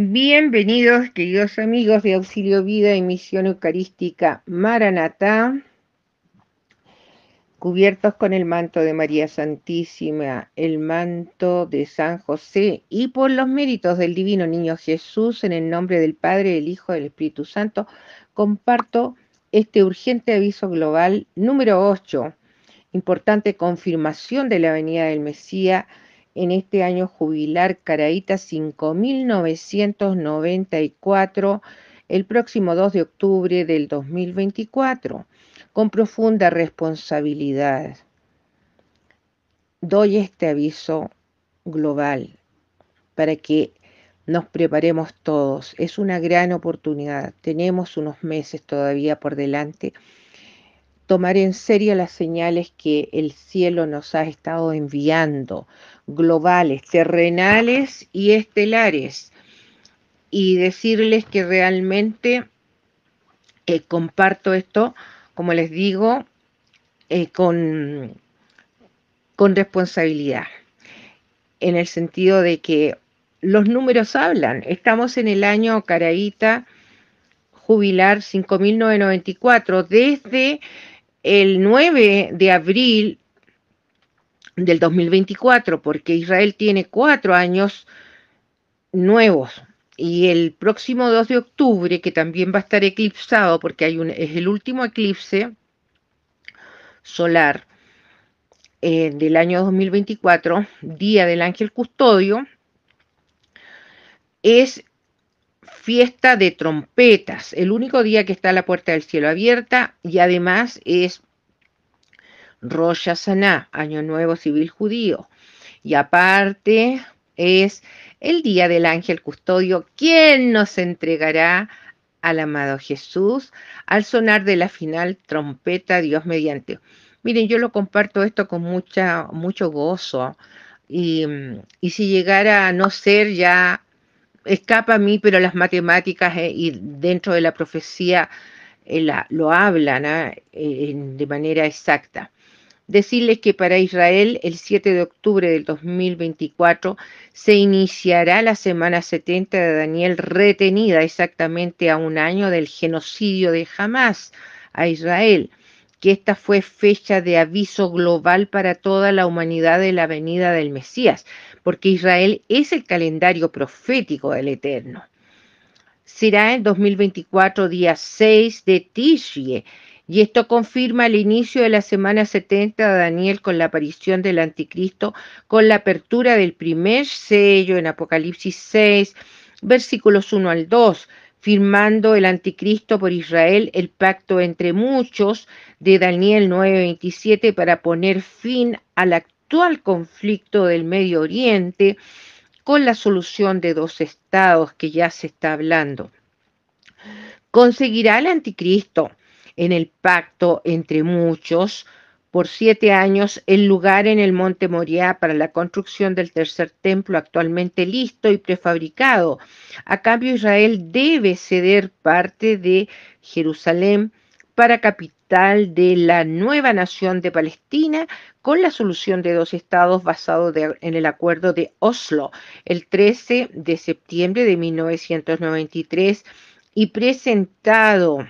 Bienvenidos, queridos amigos de Auxilio Vida y Misión Eucarística Maranatá, cubiertos con el manto de María Santísima, el manto de San José y por los méritos del Divino Niño Jesús, en el nombre del Padre, del Hijo, y del Espíritu Santo, comparto este urgente aviso global número 8, importante confirmación de la venida del Mesías en este año jubilar Caraíta 5.994 el próximo 2 de octubre del 2024, con profunda responsabilidad. Doy este aviso global para que nos preparemos todos. Es una gran oportunidad. Tenemos unos meses todavía por delante tomar en serio las señales que el cielo nos ha estado enviando, globales, terrenales y estelares, y decirles que realmente eh, comparto esto, como les digo, eh, con, con responsabilidad, en el sentido de que los números hablan. Estamos en el año Caraíta jubilar 5.994 desde el 9 de abril del 2024, porque Israel tiene cuatro años nuevos. Y el próximo 2 de octubre, que también va a estar eclipsado, porque hay un, es el último eclipse solar eh, del año 2024, Día del Ángel Custodio, es fiesta de trompetas, el único día que está la puerta del cielo abierta y además es Rosh Hashanah, Año Nuevo Civil Judío. Y aparte es el día del ángel custodio, quien nos entregará al amado Jesús al sonar de la final trompeta Dios mediante. Miren, yo lo comparto esto con mucha, mucho gozo y, y si llegara a no ser ya escapa a mí, pero las matemáticas eh, y dentro de la profecía eh, lo hablan ¿ah? eh, de manera exacta. Decirles que para Israel el 7 de octubre del 2024 se iniciará la semana 70 de Daniel retenida exactamente a un año del genocidio de Hamas a Israel que esta fue fecha de aviso global para toda la humanidad de la venida del Mesías, porque Israel es el calendario profético del Eterno. Será en 2024, día 6 de Tishie, y esto confirma el inicio de la semana 70 de Daniel con la aparición del anticristo, con la apertura del primer sello en Apocalipsis 6, versículos 1 al 2 firmando el anticristo por Israel el pacto entre muchos de Daniel 9:27 para poner fin al actual conflicto del Medio Oriente con la solución de dos estados que ya se está hablando. ¿Conseguirá el anticristo en el pacto entre muchos por siete años el lugar en el monte Moriá para la construcción del tercer templo actualmente listo y prefabricado. A cambio, Israel debe ceder parte de Jerusalén para capital de la nueva nación de Palestina con la solución de dos estados basado en el acuerdo de Oslo el 13 de septiembre de 1993 y presentado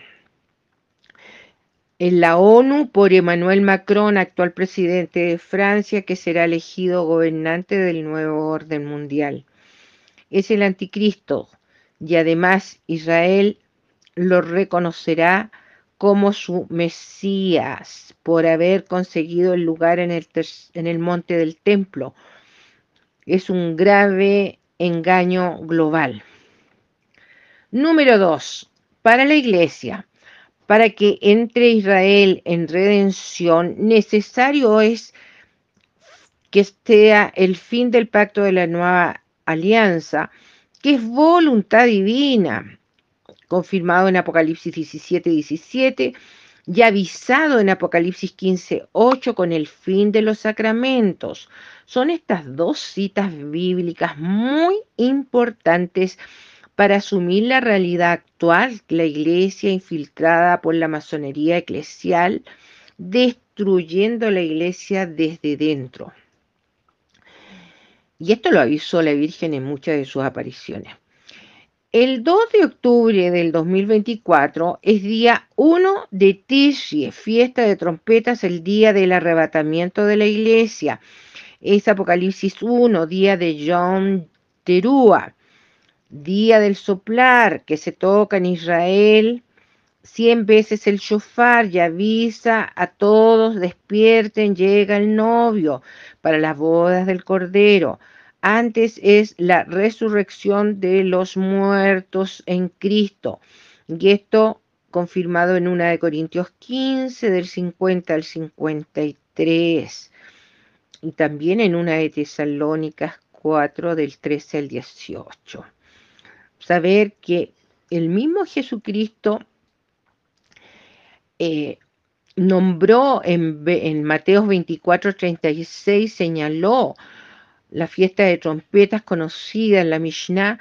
en la ONU por Emmanuel Macron, actual presidente de Francia, que será elegido gobernante del nuevo orden mundial. Es el anticristo y además Israel lo reconocerá como su Mesías por haber conseguido el lugar en el, monte del templo. Es un grave engaño global. Número dos Para la iglesia, para que entre Israel en redención, necesario es que esté el fin del pacto de la nueva alianza, que es voluntad divina, confirmado en Apocalipsis 17, 17 y avisado en Apocalipsis 15, 8 con el fin de los sacramentos. Son estas dos citas bíblicas muy importantes para asumir la realidad actual, la iglesia infiltrada por la masonería eclesial, destruyendo la iglesia desde dentro. Y esto lo avisó la Virgen en muchas de sus apariciones. El 2 de octubre del 2024 es día 1 de y fiesta de trompetas, el día del arrebatamiento de la iglesia. Es Apocalipsis 1, día de John Terúa. Día del soplar, que se toca en Israel cien veces el shofar y avisa a todos, despierten, llega el novio para las bodas del Cordero. Antes es la resurrección de los muertos en Cristo. Y esto confirmado en una de Corintios 15, del 50 al 53. Y también en una de Tesalónicas 4, del 13 al 18 saber que el mismo Jesucristo eh, nombró en, en Mateo 24, 36, señaló la fiesta de trompetas conocida en la Mishnah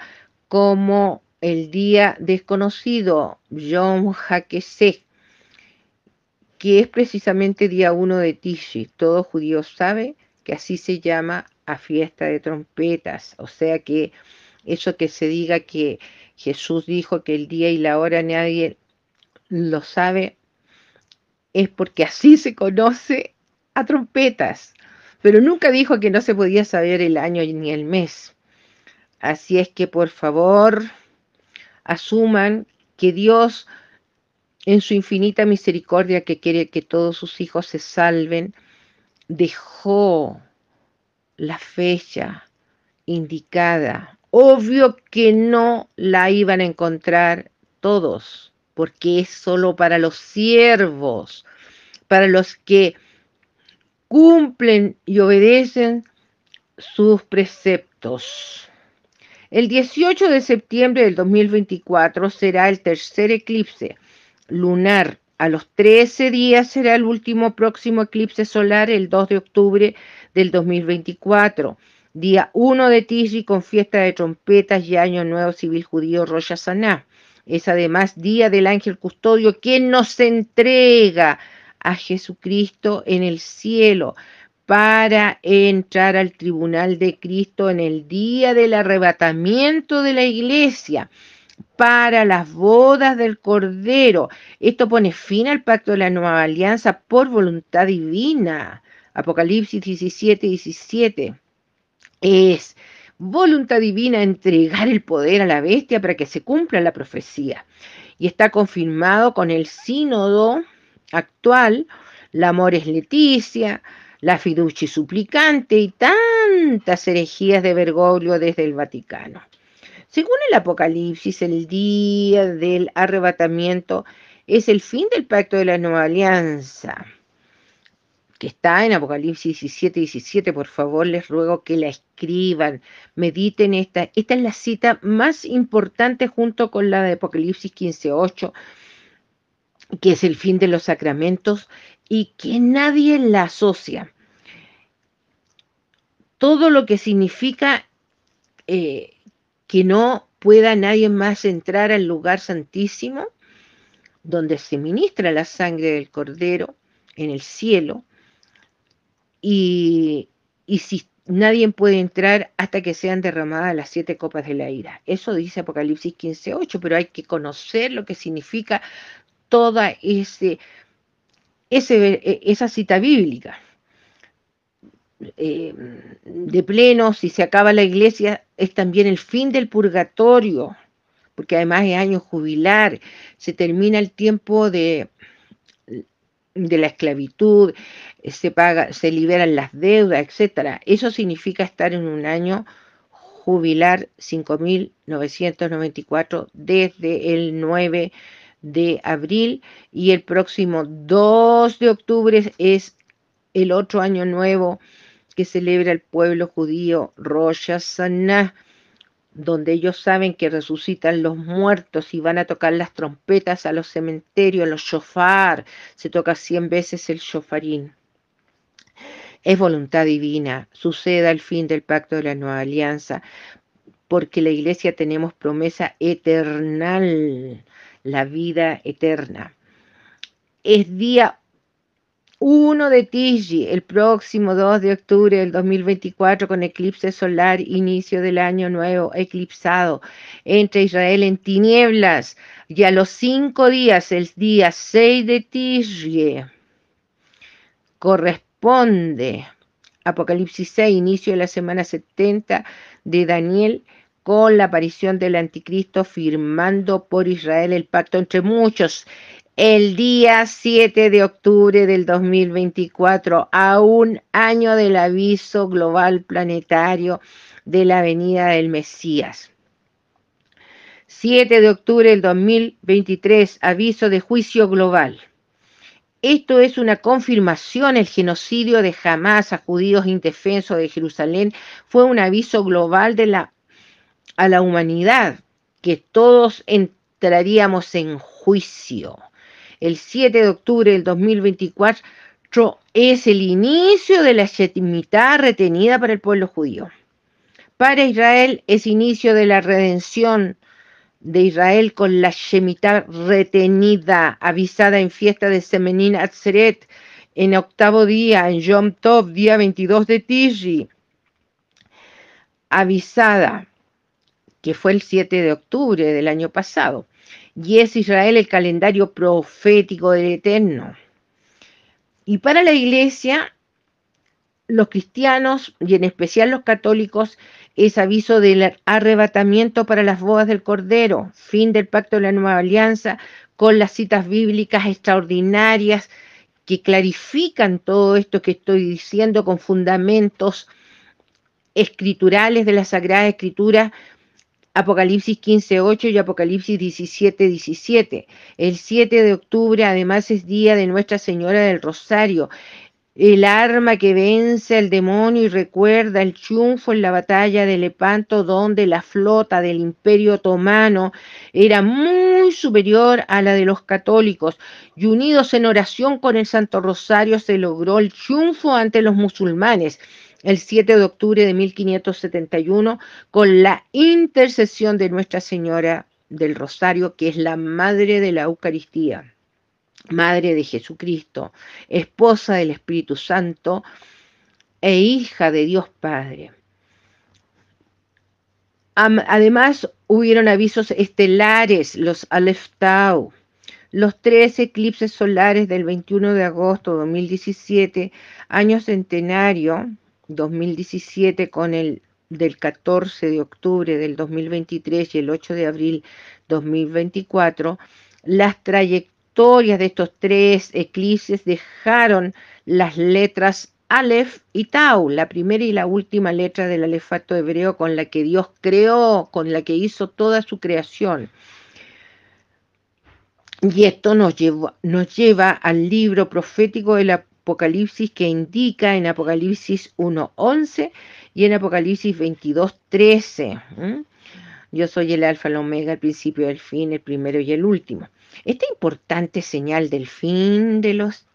como el día desconocido, Yom Hakese, que es precisamente día 1 de Tishri Todo judío sabe que así se llama a fiesta de trompetas, o sea que eso que se diga que Jesús dijo que el día y la hora nadie lo sabe, es porque así se conoce a trompetas, pero nunca dijo que no se podía saber el año ni el mes. Así es que por favor asuman que Dios en su infinita misericordia que quiere que todos sus hijos se salven, dejó la fecha indicada Obvio que no la iban a encontrar todos, porque es solo para los siervos, para los que cumplen y obedecen sus preceptos. El 18 de septiembre del 2024 será el tercer eclipse lunar. A los 13 días será el último próximo eclipse solar, el 2 de octubre del 2024. Día 1 de Tishri con fiesta de trompetas y Año Nuevo Civil Judío Rosh Saná. Es además día del ángel custodio, quien nos entrega a Jesucristo en el cielo para entrar al tribunal de Cristo en el día del arrebatamiento de la iglesia para las bodas del Cordero. Esto pone fin al pacto de la nueva alianza por voluntad divina. Apocalipsis 17, 17. Es voluntad divina entregar el poder a la bestia para que se cumpla la profecía. Y está confirmado con el sínodo actual, la es Leticia, la fiducia Suplicante y tantas herejías de Bergoglio desde el Vaticano. Según el Apocalipsis, el día del arrebatamiento es el fin del pacto de la nueva alianza que está en Apocalipsis 17, 17, por favor les ruego que la escriban, mediten esta. Esta es la cita más importante junto con la de Apocalipsis 15, 8, que es el fin de los sacramentos y que nadie la asocia. Todo lo que significa eh, que no pueda nadie más entrar al lugar santísimo, donde se ministra la sangre del cordero en el cielo, y, si nadie puede entrar hasta que sean derramadas las siete copas de la ira. Eso dice Apocalipsis 15.8, pero hay que conocer lo que significa toda ese, e, esa cita bíblica. Eh, de pleno, si se acaba la iglesia, es también el fin del purgatorio, porque además es año jubilar, se termina el tiempo de, de la esclavitud, eh, se, paga, se liberan las deudas, etcétera. Eso significa estar en un año jubilar 5.994 desde el 9 de abril y el próximo 2 de octubre es el otro año nuevo que celebra el pueblo judío Rosh Hashanah donde ellos saben que resucitan los muertos y van a tocar las trompetas a los cementerios, a los shofar, se toca cien veces el shofarín. Es voluntad divina, suceda el fin del pacto de la nueva alianza, porque la iglesia tenemos promesa eternal, la vida eterna. Es día 1 de Tigi, el próximo 2 de octubre del 2024 con eclipse solar, inicio del año nuevo eclipsado entre Israel en tinieblas y a los cinco días, el día 6 de Tishri, corresponde Apocalipsis 6, inicio de la semana 70 de Daniel con la aparición del anticristo firmando por Israel el pacto entre muchos el día 7 de octubre del 2024, a un año del aviso global planetario de la venida del Mesías. 7 de octubre del 2023, aviso de juicio global. Esto es una confirmación, el genocidio de jamás, a judíos indefensos de Jerusalén fue un aviso global de la, a la humanidad, que todos entraríamos en juicio el 7 de octubre del 2024 es el inicio de la Shemitah retenida para el pueblo judío. Para Israel es inicio de la redención de Israel con la Shemitah retenida, avisada en fiesta de Semenín Atzeret, en octavo día, en Yom Tov, día 22 de Tishri, avisada, que fue el 7 de octubre del año pasado y es Israel el calendario profético del Eterno. Y para la iglesia, los cristianos y en especial los católicos, es aviso del arrebatamiento para las bodas del Cordero, fin del pacto de la nueva alianza, con las citas bíblicas extraordinarias que clarifican todo esto que estoy diciendo con fundamentos escriturales de la Sagrada Escritura Apocalipsis 15.8 y Apocalipsis 17.17. 17. El 7 de octubre además es día de Nuestra Señora del Rosario, el arma que vence al demonio y recuerda el triunfo en la batalla de Lepanto donde la flota del imperio otomano era muy superior a la de los católicos y unidos en oración con el Santo Rosario se logró el triunfo ante los musulmanes el 7 de octubre de 1571 con la intercesión de Nuestra Señora del Rosario, que es la Madre de la Eucaristía, Madre de Jesucristo, esposa del Espíritu Santo e hija de Dios Padre. Además, hubieron avisos estelares, los Aleftau, los tres eclipses solares del 21 de agosto de 2017, año centenario 2017 con el del 14 de octubre del 2023 y el 8 de abril 2024, las trayectorias de estos tres eclipses dejaron las letras Aleph y Tau, la primera y la última letra del alefato hebreo con la que Dios creó, con la que hizo toda su creación. Y esto nos, nos lleva al libro profético de la Apocalipsis que indica en Apocalipsis 1.11 y en Apocalipsis 22.13. 13. Yo soy el alfa, el omega, el principio y el fin, el primero y el último. Esta importante señal del fin de los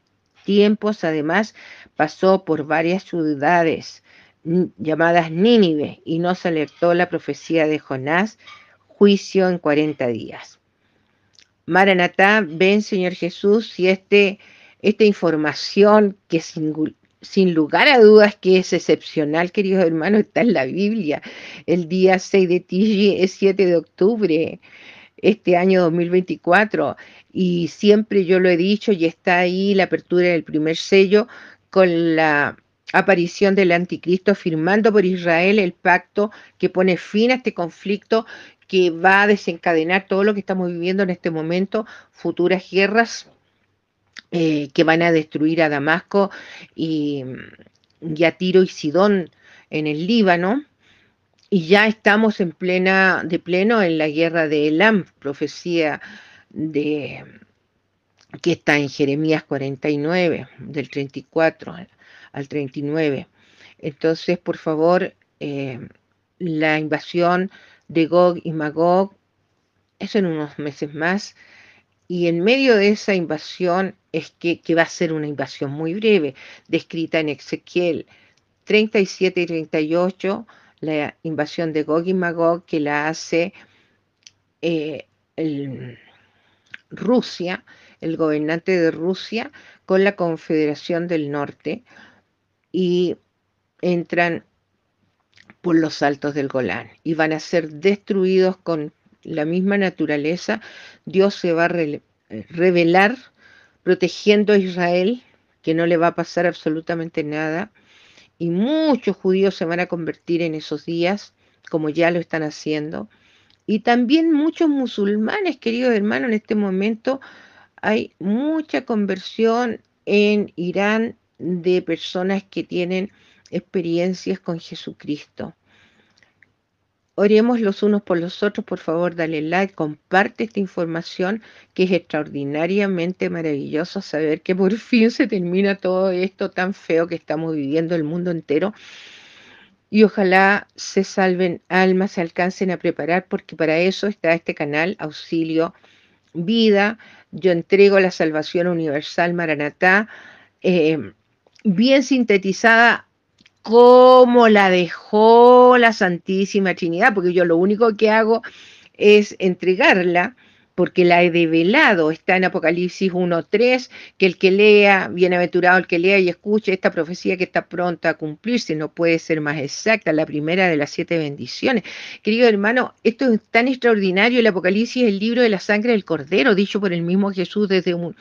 tiempos además pasó por varias ciudades llamadas Nínive y nos alertó la profecía de Jonás, juicio en 40 días. Maranatá, ven Señor Jesús, si este esta información que sin, lugar a dudas que es excepcional, queridos hermanos, está en la Biblia. El día 6 de Tiji es 7 de octubre, este año 2024, y siempre yo lo he dicho y está ahí la apertura del primer sello con la aparición del anticristo firmando por Israel el pacto que pone fin a este conflicto que va a desencadenar todo lo que estamos viviendo en este momento, futuras guerras eh, que van a destruir a Damasco y, mm, ya Tiro y Sidón en el Líbano. Y ya estamos en plena, de pleno en la guerra de Elam, profecía de, que está en Jeremías 49, del 34 al, 39. Entonces, por favor, eh, la invasión de Gog y Magog es en unos meses más. Y en medio de esa invasión es que, va a ser una invasión muy breve, descrita en Ezequiel 37 y 38, la invasión de Gog y Magog que la hace eh, Rusia, el gobernante de Rusia, con la Confederación del Norte y entran por los altos del Golán y van a ser destruidos con la misma naturaleza. Dios se va a revelar protegiendo a Israel, que no le va a pasar absolutamente nada, y muchos judíos se van a convertir en esos días, como ya lo están haciendo, y también muchos musulmanes, queridos hermanos, en este momento hay mucha conversión en Irán de personas que tienen experiencias con Jesucristo. Oremos los unos por los otros, por favor, dale like, comparte esta información que es extraordinariamente maravilloso saber que por fin se termina todo esto tan feo que estamos viviendo el mundo entero. Y ojalá se salven almas, se alcancen a preparar, porque para eso está este canal, Auxilio Vida. Yo entrego la salvación universal Maranatá, eh, bien sintetizada cómo la dejó la Santísima Trinidad, porque yo lo único que hago es entregarla porque la he develado. Está en Apocalipsis 1.3, que el que lea, bienaventurado el que lea y escuche esta profecía que está pronta a cumplirse, no puede ser más exacta, la primera de las siete bendiciones. Querido hermano, esto es tan extraordinario, el Apocalipsis es el libro de la sangre del Cordero, dicho por el mismo Jesús desde, un,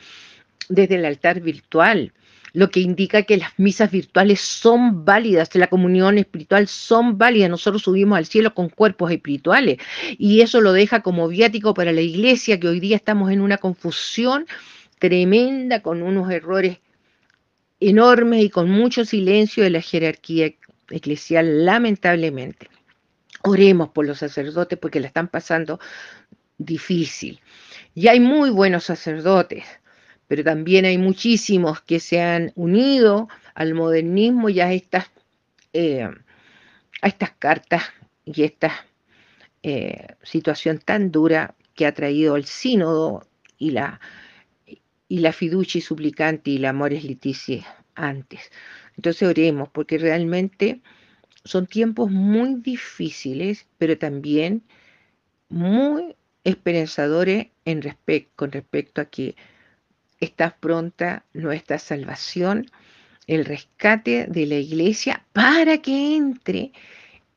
desde el altar virtual lo que indica que las misas virtuales son válidas, la comunión espiritual son válidas. Nosotros subimos al cielo con cuerpos espirituales y eso lo deja como viático para la iglesia, que hoy día estamos en una confusión tremenda con unos errores enormes y con mucho silencio de la jerarquía eclesial, lamentablemente. Oremos por los sacerdotes porque la están pasando difícil. Y hay muy buenos sacerdotes, pero también hay muchísimos que se han unido al modernismo y a estas, eh, a estas cartas y esta eh, situación tan dura que ha traído el sínodo y la, y la fiducia y suplicante y la amores liticie antes. Entonces oremos, porque realmente son tiempos muy difíciles, pero también muy esperanzadores con respecto a que está pronta nuestra salvación, el rescate de la iglesia para que entre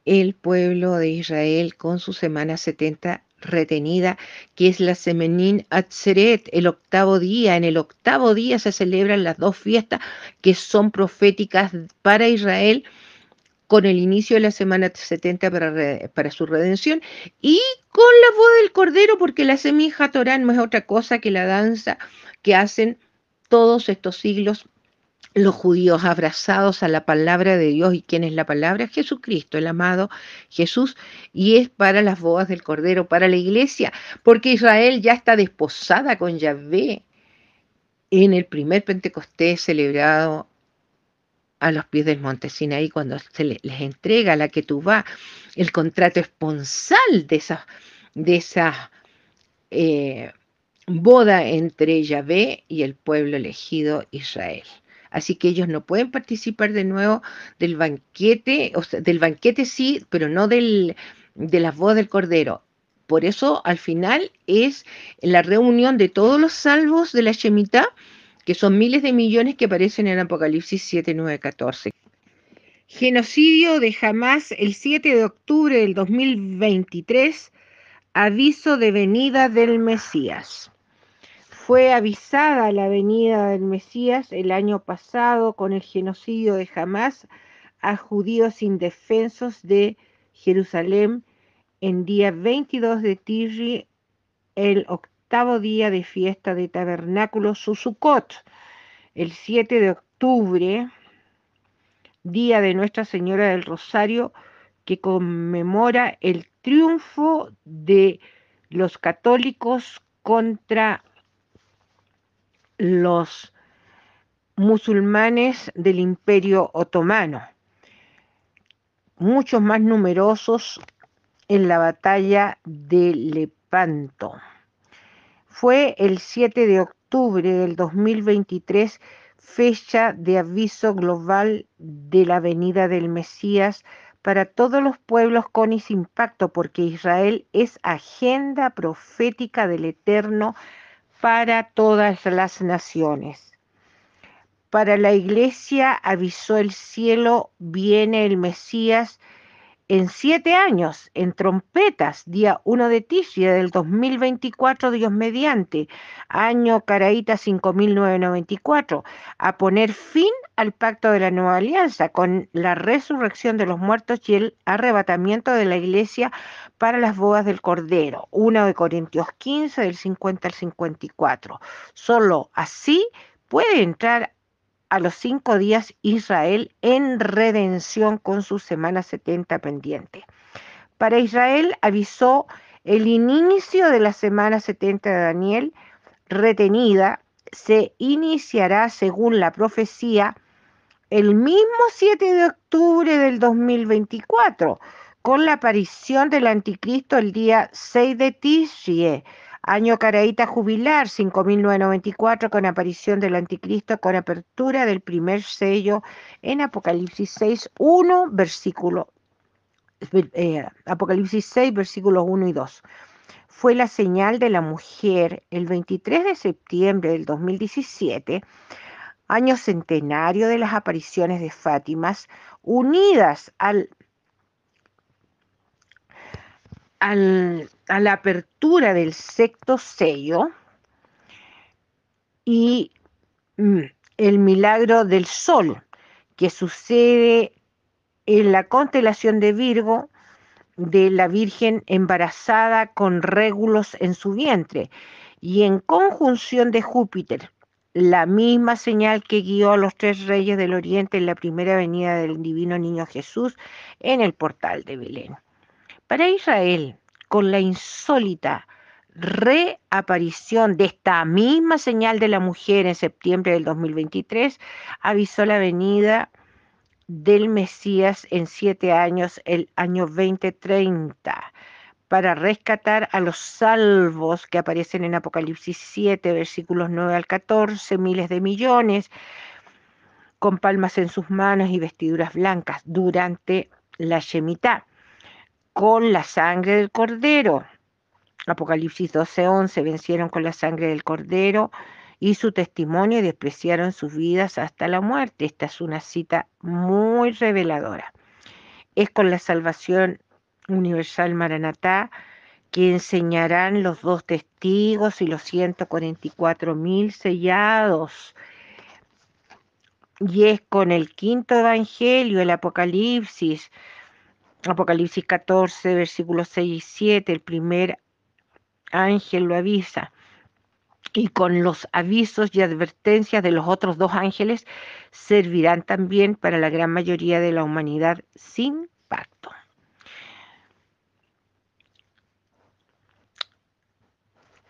el pueblo de Israel con su semana 70 retenida, que es la Semenín Atzeret, el octavo día. En el octavo día se celebran las dos fiestas que son proféticas para Israel con el inicio de la semana 70 para, para su redención y con la voz del cordero, porque la semija torá no es otra cosa que la danza que hacen todos estos siglos los judíos abrazados a la palabra de Dios y quién es la palabra, Jesucristo, el amado Jesús, y es para las bodas del Cordero, para la iglesia, porque Israel ya está desposada con Yahvé en el primer Pentecostés celebrado a los pies del monte Sinaí cuando se les, entrega la que tú va el contrato esponsal de de esa, eh, boda entre Yahvé y el pueblo elegido Israel. Así que ellos no pueden participar de nuevo del banquete, o sea, del banquete sí, pero no del, de la bodas del Cordero. Por eso al final es la reunión de todos los salvos de la Shemitah que son miles de millones que aparecen en Apocalipsis 7, 9, 14. Genocidio de Jamás, el 7 de octubre del 2023, aviso de venida del Mesías. Fue avisada la venida del Mesías el año pasado con el genocidio de Jamás a judíos indefensos de Jerusalén en día 22 de Tirri, el octubre día de fiesta de Tabernáculo Suzukot, el 7 de octubre, día de Nuestra Señora del Rosario, que conmemora el triunfo de los católicos contra los musulmanes del imperio otomano, muchos más numerosos en la batalla de Lepanto fue el 7 de octubre del 2023, fecha de aviso global de la venida del Mesías para todos los pueblos con y sin porque Israel es agenda profética del Eterno para todas las naciones. Para la iglesia avisó el cielo, viene el Mesías, en siete años, en trompetas, día 1 de Tisia del 2024, Dios mediante, año Caraíta 5994, a poner fin al pacto de la nueva alianza con la resurrección de los muertos y el arrebatamiento de la iglesia para las bodas del Cordero, 1 de Corintios 15 del 50 al 54. Solo así puede entrar a los cinco días Israel en redención con su semana 70 pendiente Para Israel avisó el inicio de la semana 70 de Daniel retenida, se iniciará según la profecía el mismo 7 de octubre del 2024, con la aparición del anticristo el día 6 de Tishie Año Caraíta Jubilar 5994 con aparición del anticristo con apertura del primer sello en Apocalipsis 6, versículo eh, Apocalipsis 6, versículos 1 y 2. Fue la señal de la mujer el 23 de septiembre del 2017, año centenario de las apariciones de Fátimas, unidas al a la apertura del sexto sello y mm, el milagro del sol que sucede en la constelación de Virgo de la Virgen embarazada con régulos en su vientre y en conjunción de Júpiter, la misma señal que guió a los tres reyes del Oriente en la primera venida del divino niño Jesús en el portal de Belén. Para Israel, con la insólita reaparición de esta misma señal de la mujer en septiembre del 2023, avisó la venida del Mesías en siete años, el año 2030, para rescatar a los salvos que aparecen en Apocalipsis 7, versículos 9 al 14, miles de millones, con palmas en sus manos y vestiduras blancas durante la Shemitah con la sangre del cordero. Apocalipsis 12:11, vencieron con la sangre del cordero y su testimonio y despreciaron sus vidas hasta la muerte. Esta es una cita muy reveladora. Es con la salvación universal Maranatá que enseñarán los dos testigos y los 144 mil sellados. Y es con el quinto evangelio, el Apocalipsis, Apocalipsis 14, versículos 6 y 7, el primer ángel lo avisa. Y con los avisos y advertencias de los otros dos ángeles servirán también para la gran mayoría de la humanidad sin pacto.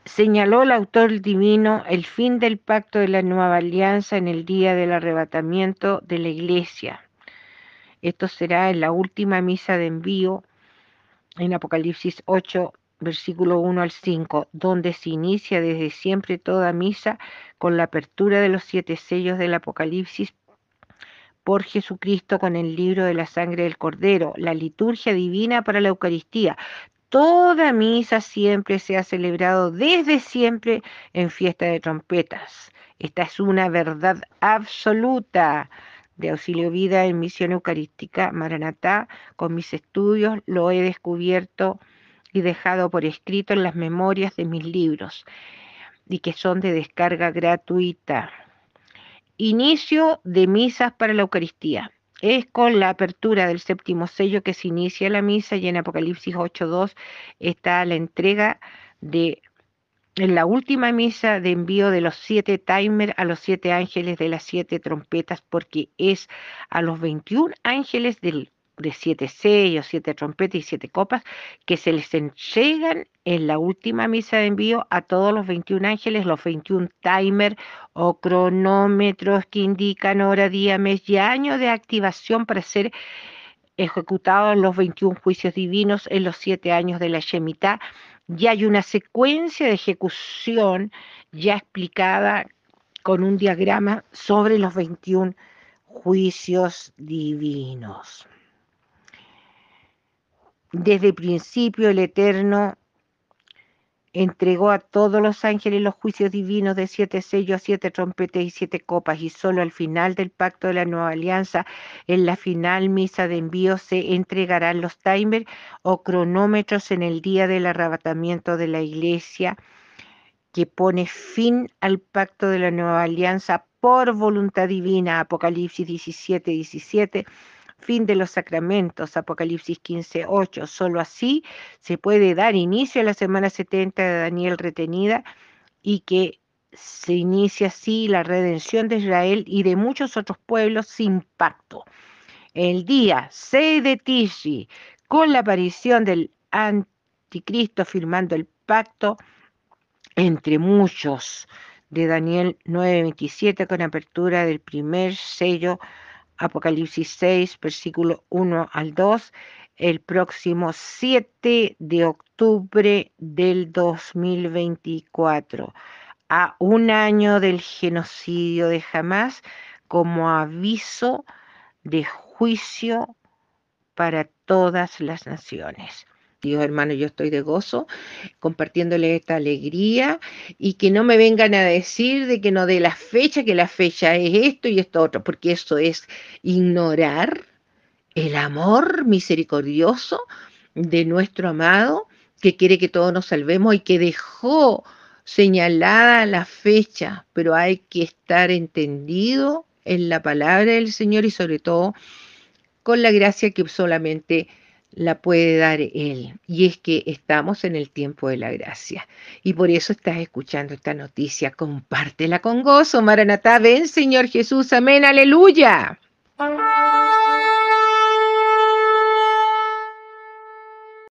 Señaló el autor divino el fin del pacto de la nueva alianza en el día del arrebatamiento de la iglesia esto será en la última misa de envío en Apocalipsis 8, versículo 1 al 5, donde se inicia desde siempre toda misa con la apertura de los siete sellos del Apocalipsis por Jesucristo con el libro de la sangre del Cordero, la liturgia divina para la Eucaristía. Toda misa siempre se ha celebrado desde siempre en fiesta de trompetas. Esta es una verdad absoluta de Auxilio Vida en Misión Eucarística Maranatá. Con mis estudios lo he descubierto y dejado por escrito en las memorias de mis libros y que son de descarga gratuita. Inicio de misas para la Eucaristía. Es con la apertura del séptimo sello que se inicia la misa y en Apocalipsis 8.2 está la entrega de en la última misa de envío de los siete timers a los siete ángeles de las siete trompetas, porque es a los 21 ángeles de siete sellos, siete trompetas y siete copas, que se les entregan en la última misa de envío a todos los 21 ángeles, los 21 timer o cronómetros que indican hora, día, mes y año de activación para ser ejecutados los 21 juicios divinos en los siete años de la Shemitah ya hay una secuencia de ejecución ya explicada con un diagrama sobre los 21 juicios divinos. Desde el principio el Eterno entregó a todos los ángeles los juicios divinos de siete sellos, siete trompetas y siete copas, y solo al final del pacto de la nueva alianza, en la final misa de envío, se entregarán los timers o cronómetros en el día del arrebatamiento de la iglesia que pone fin al pacto de la nueva alianza por voluntad divina, Apocalipsis 17, 17 fin de los sacramentos, Apocalipsis 15, 8. Solo así se puede dar inicio a la semana 70 de Daniel retenida y que se inicia así la redención de Israel y de muchos otros pueblos sin pacto. El día 6 de Tishi, con la aparición del anticristo firmando el pacto entre muchos de Daniel 9:27 con apertura del primer sello Apocalipsis 6, versículo 1 al 2, el próximo 7 de octubre del 2024, a un año del genocidio de Hamas, como aviso de juicio para todas las naciones. Dios hermano yo estoy de gozo compartiéndole esta alegría y que no me vengan a decir de que no de la fecha, que la fecha es esto y esto otro, porque eso es ignorar el amor misericordioso de nuestro amado que quiere que todos nos salvemos y que dejó señalada la fecha, pero hay que estar entendido en la palabra del Señor y sobre todo con la gracia que solamente la puede dar Él. Y es que estamos en el tiempo de la gracia. Y por eso estás escuchando esta noticia. Compártela con gozo, Maranatá. Ven, Señor Jesús. Amén. Aleluya.